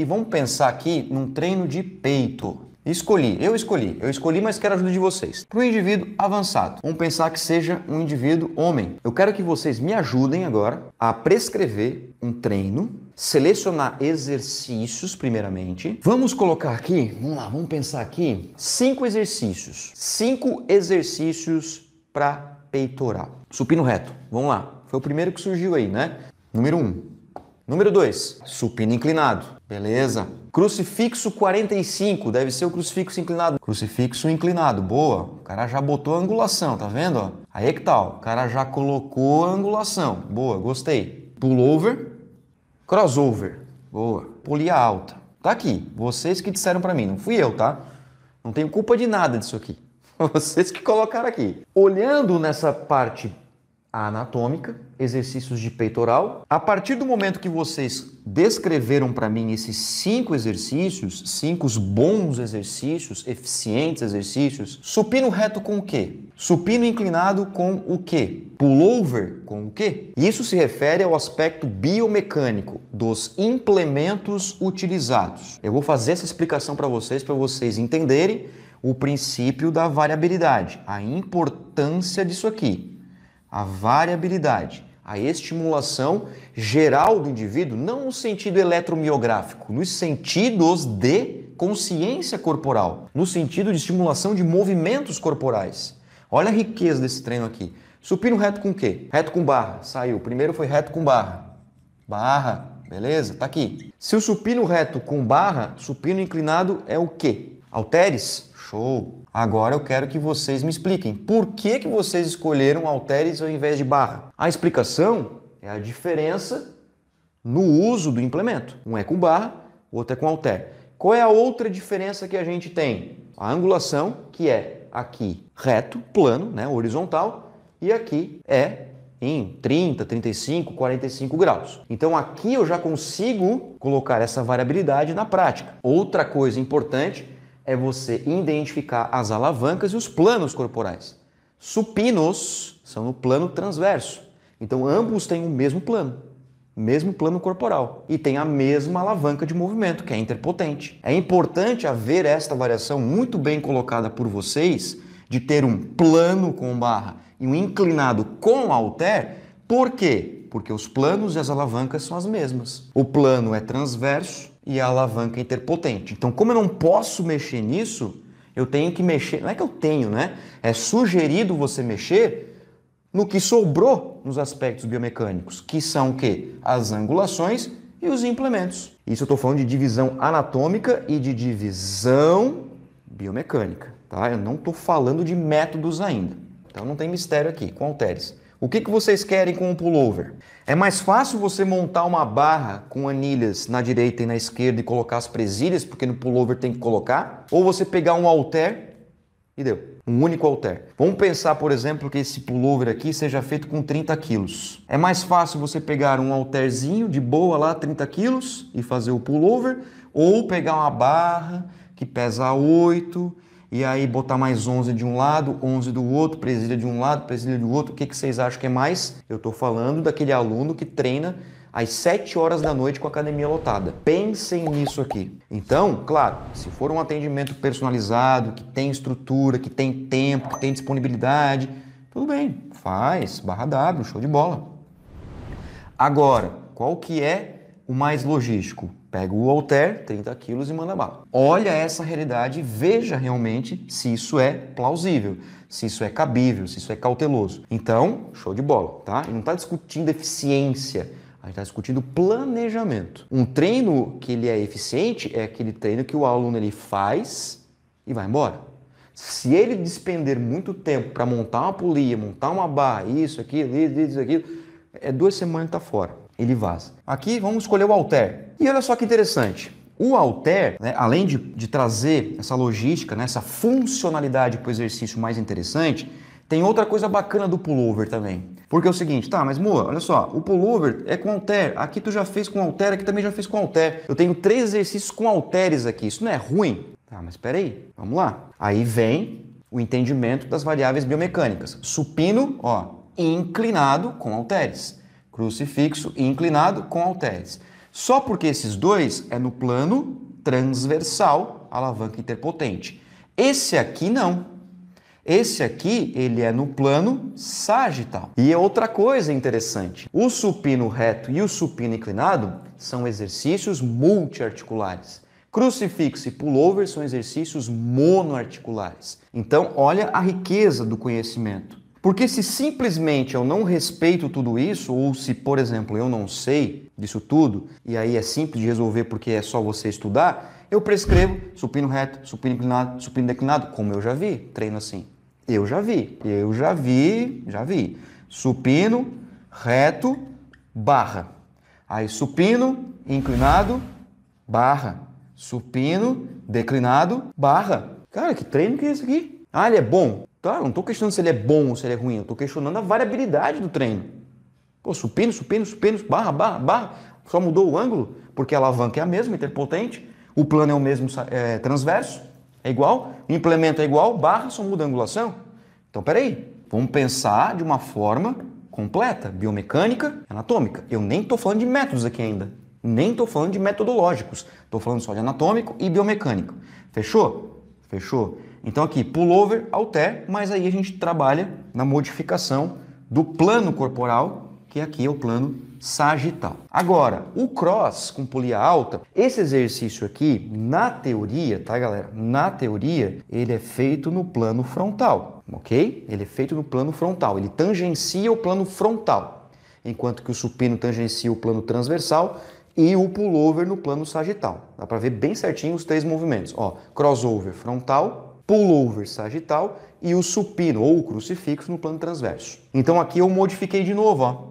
E vamos pensar aqui num treino de peito. Escolhi, eu escolhi, eu escolhi, mas quero a ajuda de vocês. Para um indivíduo avançado, vamos pensar que seja um indivíduo homem. Eu quero que vocês me ajudem agora a prescrever um treino, selecionar exercícios primeiramente. Vamos colocar aqui, vamos lá, vamos pensar aqui, cinco exercícios. Cinco exercícios para peitoral. Supino reto, vamos lá. Foi o primeiro que surgiu aí, né? Número um. Número dois, supino inclinado. Beleza. Crucifixo 45, deve ser o crucifixo inclinado. Crucifixo inclinado, boa. O cara já botou a angulação, tá vendo? Aí é que tal, tá, o cara já colocou a angulação. Boa, gostei. Pullover, crossover, boa. Polia alta. Tá aqui, vocês que disseram para mim, não fui eu, tá? Não tenho culpa de nada disso aqui. Vocês que colocaram aqui. Olhando nessa parte a anatômica, exercícios de peitoral. A partir do momento que vocês descreveram para mim esses cinco exercícios, cinco bons exercícios, eficientes exercícios, supino reto com o quê? Supino inclinado com o quê? Pullover com o quê? Isso se refere ao aspecto biomecânico dos implementos utilizados. Eu vou fazer essa explicação para vocês, para vocês entenderem o princípio da variabilidade, a importância disso aqui a variabilidade, a estimulação geral do indivíduo, não no sentido eletromiográfico, nos sentidos de consciência corporal, no sentido de estimulação de movimentos corporais. Olha a riqueza desse treino aqui. Supino reto com o quê? Reto com barra. Saiu. Primeiro foi reto com barra. Barra. Beleza? Tá aqui. Se o supino reto com barra, supino inclinado é o quê? Alteres? Show! Agora eu quero que vocês me expliquem por que, que vocês escolheram halteres ao invés de barra. A explicação é a diferença no uso do implemento. Um é com barra, o outro é com halter. Qual é a outra diferença que a gente tem? A angulação, que é aqui reto, plano, né, horizontal, e aqui é em 30, 35, 45 graus. Então aqui eu já consigo colocar essa variabilidade na prática. Outra coisa importante é você identificar as alavancas e os planos corporais. Supinos são no plano transverso. Então, ambos têm o mesmo plano, mesmo plano corporal, e tem a mesma alavanca de movimento, que é interpotente. É importante haver esta variação muito bem colocada por vocês, de ter um plano com barra e um inclinado com alter, por quê? Porque os planos e as alavancas são as mesmas. O plano é transverso e a alavanca interpotente. Então, como eu não posso mexer nisso, eu tenho que mexer. Não é que eu tenho, né? É sugerido você mexer no que sobrou nos aspectos biomecânicos, que são o quê? As angulações e os implementos. Isso eu estou falando de divisão anatômica e de divisão biomecânica, tá? Eu não estou falando de métodos ainda. Então não tem mistério aqui com halteres. O que, que vocês querem com o pullover? É mais fácil você montar uma barra com anilhas na direita e na esquerda e colocar as presilhas, porque no pullover tem que colocar? Ou você pegar um alter e deu, um único alter. Vamos pensar, por exemplo, que esse pullover aqui seja feito com 30 quilos. É mais fácil você pegar um alterzinho de boa lá, 30 quilos, e fazer o pullover, ou pegar uma barra que pesa 8 e aí botar mais 11 de um lado, 11 do outro, presilha de um lado, presilha do outro, o que, que vocês acham que é mais? Eu estou falando daquele aluno que treina às 7 horas da noite com a academia lotada. Pensem nisso aqui. Então, claro, se for um atendimento personalizado, que tem estrutura, que tem tempo, que tem disponibilidade, tudo bem, faz, barra W, show de bola. Agora, qual que é o mais logístico? Pega o alter, 30 quilos e manda bala. Olha essa realidade e veja realmente se isso é plausível, se isso é cabível, se isso é cauteloso. Então, show de bola, tá? E não está discutindo eficiência, a gente está discutindo planejamento. Um treino que ele é eficiente é aquele treino que o aluno ele faz e vai embora. Se ele despender muito tempo para montar uma polia, montar uma barra, isso, aquilo, isso, aquilo, é duas semanas que tá fora ele vaza. Aqui vamos escolher o alter. E olha só que interessante. O Alter, né, além de, de, trazer essa logística, né, essa funcionalidade para o exercício mais interessante, tem outra coisa bacana do pullover também. Porque é o seguinte, tá, mas Moa, olha só, o pullover é com alter, aqui tu já fez com alter, aqui também já fez com alter. Eu tenho três exercícios com alteres aqui, isso não é ruim? Tá, mas peraí, vamos lá. Aí vem o entendimento das variáveis biomecânicas. Supino, ó, inclinado com alteres crucifixo e inclinado com halteres. Só porque esses dois é no plano transversal, alavanca interpotente. Esse aqui não. Esse aqui, ele é no plano sagital. E é outra coisa interessante, o supino reto e o supino inclinado são exercícios multiarticulares. Crucifixo e pullover são exercícios monoarticulares. Então, olha a riqueza do conhecimento. Porque se simplesmente eu não respeito tudo isso, ou se, por exemplo, eu não sei disso tudo, e aí é simples de resolver porque é só você estudar, eu prescrevo supino reto, supino inclinado, supino declinado, como eu já vi, treino assim. Eu já vi, eu já vi, já vi. Supino, reto, barra. Aí supino, inclinado, barra. Supino, declinado, barra. Cara, que treino que é esse aqui? Ah, ele é bom. Tá? não estou questionando se ele é bom ou se ele é ruim, eu estou questionando a variabilidade do treino. Pô, supino, supino, supino, barra, barra, barra, só mudou o ângulo, porque a alavanca é a mesma, interpotente, o plano é o mesmo é, transverso, é igual, o implemento é igual, barra, só muda a angulação. Então, peraí, vamos pensar de uma forma completa, biomecânica, anatômica. Eu nem estou falando de métodos aqui ainda, nem estou falando de metodológicos, estou falando só de anatômico e biomecânico. Fechou? Fechou. Então aqui, pullover, alter, mas aí a gente trabalha na modificação do plano corporal, que aqui é o plano sagital. Agora, o cross com polia alta, esse exercício aqui, na teoria, tá galera? Na teoria, ele é feito no plano frontal, ok? Ele é feito no plano frontal, ele tangencia o plano frontal, enquanto que o supino tangencia o plano transversal e o pullover no plano sagital. Dá para ver bem certinho os três movimentos, ó, crossover frontal, pullover sagital e o supino ou o crucifixo no plano transverso. Então aqui eu modifiquei de novo ó,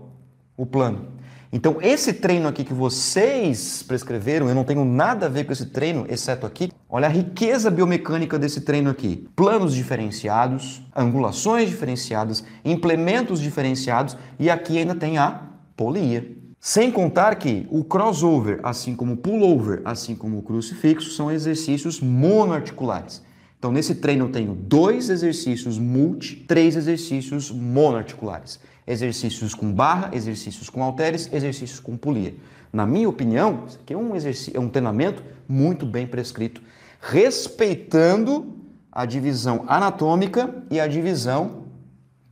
o plano. Então esse treino aqui que vocês prescreveram, eu não tenho nada a ver com esse treino, exceto aqui. Olha a riqueza biomecânica desse treino aqui. Planos diferenciados, angulações diferenciadas, implementos diferenciados e aqui ainda tem a polia. Sem contar que o crossover, assim como o pullover, assim como o crucifixo, são exercícios monoarticulares. Então, nesse treino eu tenho dois exercícios multi, três exercícios monoarticulares. Exercícios com barra, exercícios com halteres, exercícios com polia. Na minha opinião, isso aqui é um, exercício, é um treinamento muito bem prescrito, respeitando a divisão anatômica e a divisão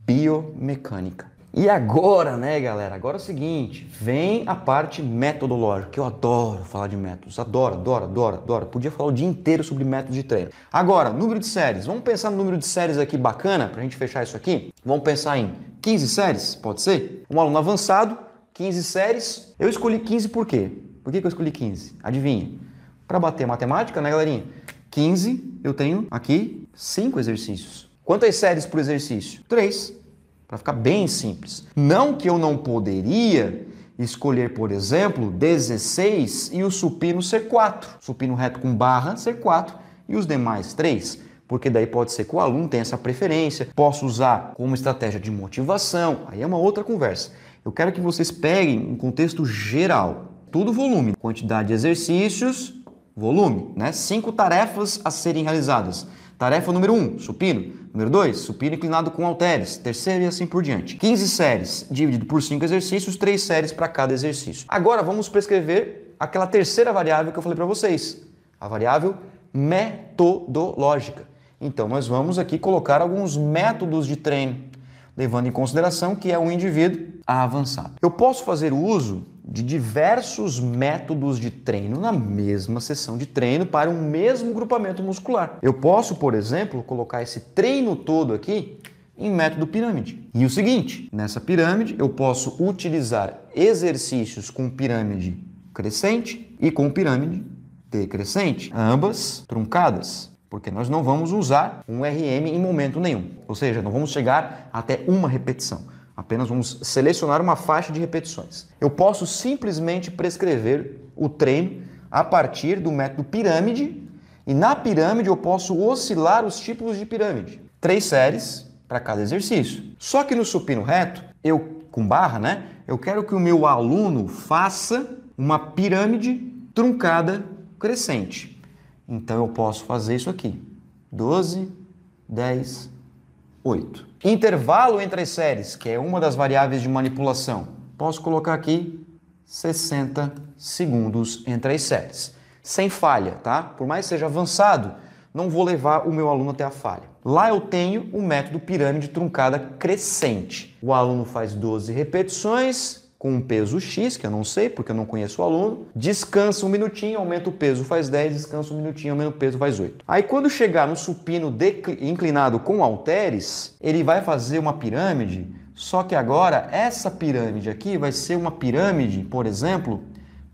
biomecânica. E agora, né, galera? Agora é o seguinte, vem a parte metodológica, que eu adoro falar de métodos, adoro, adoro, adoro, adoro. Podia falar o dia inteiro sobre métodos de treino. Agora, número de séries. Vamos pensar no número de séries aqui bacana, pra gente fechar isso aqui? Vamos pensar em 15 séries, pode ser? Um aluno avançado, 15 séries. Eu escolhi 15 por quê? Por que, que eu escolhi 15? Adivinha? Para bater matemática, né, galerinha? 15, eu tenho aqui 5 exercícios. Quantas séries por exercício? 3 para ficar bem simples. Não que eu não poderia escolher, por exemplo, 16 e o supino ser 4. Supino reto com barra ser 4 e os demais 3. Porque daí pode ser que o aluno tenha essa preferência, posso usar como estratégia de motivação, aí é uma outra conversa. Eu quero que vocês peguem um contexto geral, tudo volume, quantidade de exercícios, volume, né? Cinco tarefas a serem realizadas. Tarefa número 1, um, supino. Número 2, supino inclinado com halteres, terceira e assim por diante. 15 séries, dividido por 5 exercícios, 3 séries para cada exercício. Agora vamos prescrever aquela terceira variável que eu falei para vocês, a variável metodológica. Então, nós vamos aqui colocar alguns métodos de treino, levando em consideração que é um indivíduo avançado. Eu posso fazer uso de diversos métodos de treino na mesma sessão de treino para um mesmo grupamento muscular. Eu posso, por exemplo, colocar esse treino todo aqui em método pirâmide. E o seguinte, nessa pirâmide eu posso utilizar exercícios com pirâmide crescente e com pirâmide decrescente, ambas truncadas porque nós não vamos usar um RM em momento nenhum, ou seja, não vamos chegar até uma repetição. Apenas vamos selecionar uma faixa de repetições. Eu posso simplesmente prescrever o treino a partir do método pirâmide e na pirâmide eu posso oscilar os tipos de pirâmide. Três séries para cada exercício. Só que no supino reto, eu com barra, né? Eu quero que o meu aluno faça uma pirâmide truncada crescente. Então eu posso fazer isso aqui. 12, 10, 8. Intervalo entre as séries, que é uma das variáveis de manipulação. Posso colocar aqui 60 segundos entre as séries. Sem falha, tá? Por mais que seja avançado, não vou levar o meu aluno até a falha. Lá eu tenho o método pirâmide truncada crescente. O aluno faz 12 repetições, com um peso X, que eu não sei porque eu não conheço o aluno, descansa um minutinho, aumenta o peso, faz 10, descansa um minutinho, aumenta o peso, faz 8. Aí quando chegar no supino inclinado com halteres, ele vai fazer uma pirâmide, só que agora essa pirâmide aqui vai ser uma pirâmide, por exemplo,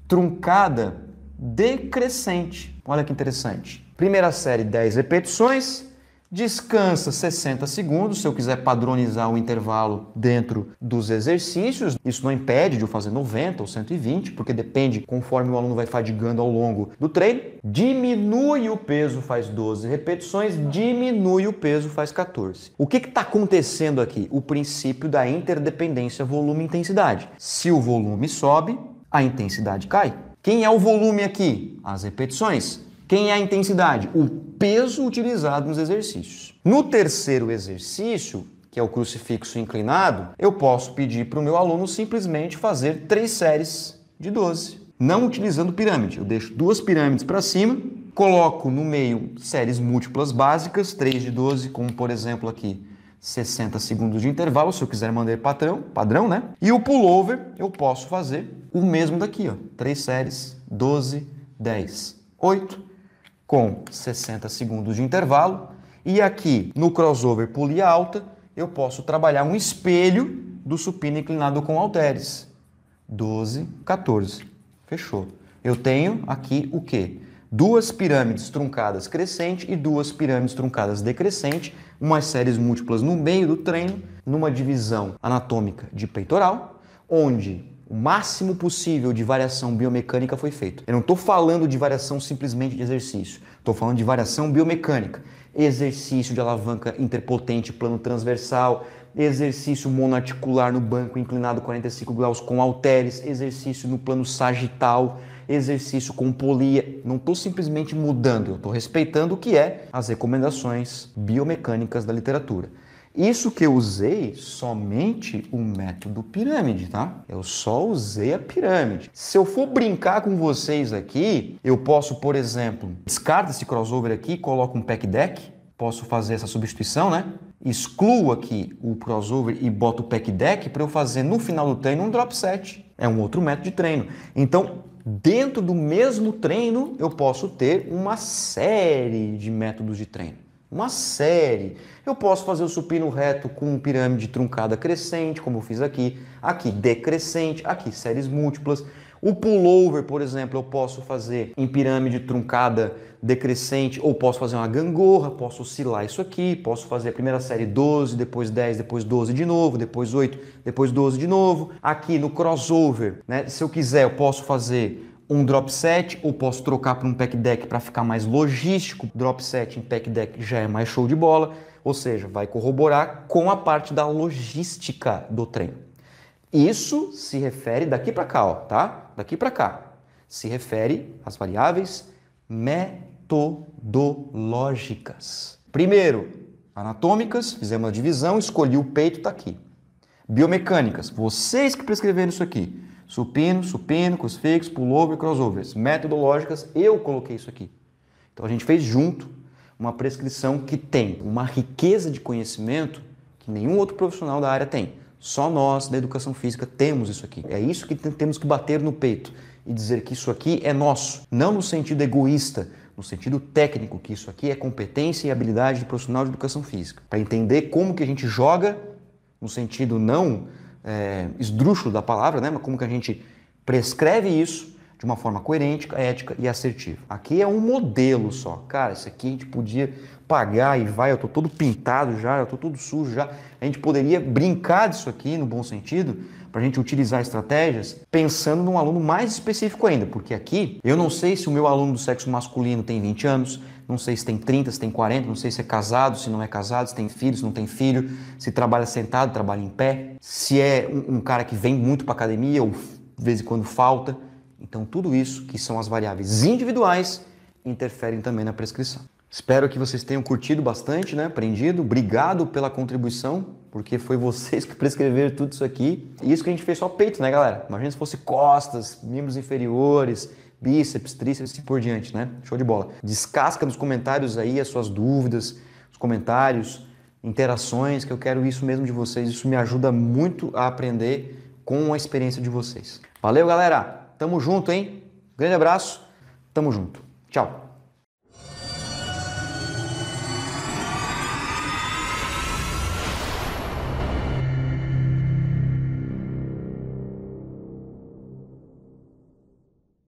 truncada decrescente. Olha que interessante. Primeira série, 10 repetições, descansa 60 segundos, se eu quiser padronizar o intervalo dentro dos exercícios. Isso não impede de eu fazer 90 ou 120, porque depende conforme o aluno vai fadigando ao longo do treino. Diminui o peso, faz 12 repetições, diminui o peso, faz 14. O que está acontecendo aqui? O princípio da interdependência volume-intensidade. Se o volume sobe, a intensidade cai. Quem é o volume aqui? As repetições. Quem é a intensidade? O peso utilizado nos exercícios. No terceiro exercício, que é o crucifixo inclinado, eu posso pedir para o meu aluno simplesmente fazer três séries de 12, não utilizando pirâmide. Eu deixo duas pirâmides para cima, coloco no meio séries múltiplas básicas, três de 12, como por exemplo aqui 60 segundos de intervalo, se eu quiser mandar padrão, padrão, né? E o pullover eu posso fazer o mesmo daqui, ó, três séries, 12, 10, 8, com 60 segundos de intervalo. E aqui no crossover polia alta, eu posso trabalhar um espelho do supino inclinado com halteres. 12, 14. Fechou. Eu tenho aqui o quê? Duas pirâmides truncadas crescente e duas pirâmides truncadas decrescente, umas séries múltiplas no meio do treino, numa divisão anatômica de peitoral, onde o máximo possível de variação biomecânica foi feito. Eu não estou falando de variação simplesmente de exercício, estou falando de variação biomecânica. Exercício de alavanca interpotente plano transversal, exercício monoarticular no banco inclinado 45 graus com halteres, exercício no plano sagital, exercício com polia. Não estou simplesmente mudando, eu estou respeitando o que é as recomendações biomecânicas da literatura. Isso que eu usei somente o método pirâmide, tá? Eu só usei a pirâmide. Se eu for brincar com vocês aqui, eu posso, por exemplo, descarta esse crossover aqui, coloco um pack deck, posso fazer essa substituição, né? Excluo aqui o crossover e boto o pack deck para eu fazer no final do treino um drop set. É um outro método de treino. Então, dentro do mesmo treino, eu posso ter uma série de métodos de treino uma série. Eu posso fazer o supino reto com pirâmide truncada crescente, como eu fiz aqui, aqui decrescente, aqui séries múltiplas. O pullover, por exemplo, eu posso fazer em pirâmide truncada decrescente, ou posso fazer uma gangorra, posso oscilar isso aqui, posso fazer a primeira série 12, depois 10, depois 12 de novo, depois 8, depois 12 de novo. Aqui no crossover, né, se eu quiser, eu posso fazer um drop set, ou posso trocar para um pack deck para ficar mais logístico. Drop set em pack deck já é mais show de bola, ou seja, vai corroborar com a parte da logística do trem. Isso se refere daqui para cá, ó, tá? Daqui para cá. Se refere às variáveis metodológicas. Primeiro, anatômicas, fizemos a divisão, escolhi o peito, está aqui. Biomecânicas, vocês que prescreveram isso aqui. Supino, supino, crucifixo, pullover, crossovers. Metodológicas, eu coloquei isso aqui. Então a gente fez junto uma prescrição que tem uma riqueza de conhecimento que nenhum outro profissional da área tem. Só nós da educação física temos isso aqui. É isso que temos que bater no peito e dizer que isso aqui é nosso, não no sentido egoísta, no sentido técnico, que isso aqui é competência e habilidade de profissional de educação física, para entender como que a gente joga no sentido não é, esdrúxulo da palavra, né? Mas como que a gente prescreve isso de uma forma coerente, ética e assertiva. Aqui é um modelo só. Cara, isso aqui a gente podia pagar e vai, eu tô todo pintado já, eu tô todo sujo já. A gente poderia brincar disso aqui no bom sentido, para a gente utilizar estratégias pensando num aluno mais específico ainda, porque aqui eu não sei se o meu aluno do sexo masculino tem 20 anos, não sei se tem 30, se tem 40, não sei se é casado, se não é casado, se tem filho, se não tem filho, se trabalha sentado, trabalha em pé, se é um, um cara que vem muito para academia ou de vez em quando falta. Então, tudo isso que são as variáveis individuais interferem também na prescrição. Espero que vocês tenham curtido bastante, né? Aprendido. Obrigado pela contribuição, porque foi vocês que prescreveram tudo isso aqui. E isso que a gente fez só peito, né, galera? Imagina se fosse costas, membros inferiores, bíceps, tríceps e por diante, né? Show de bola. Descasca nos comentários aí as suas dúvidas, os comentários, interações, que eu quero isso mesmo de vocês. Isso me ajuda muito a aprender com a experiência de vocês. Valeu, galera. Tamo junto, hein? Grande abraço. Tamo junto. Tchau.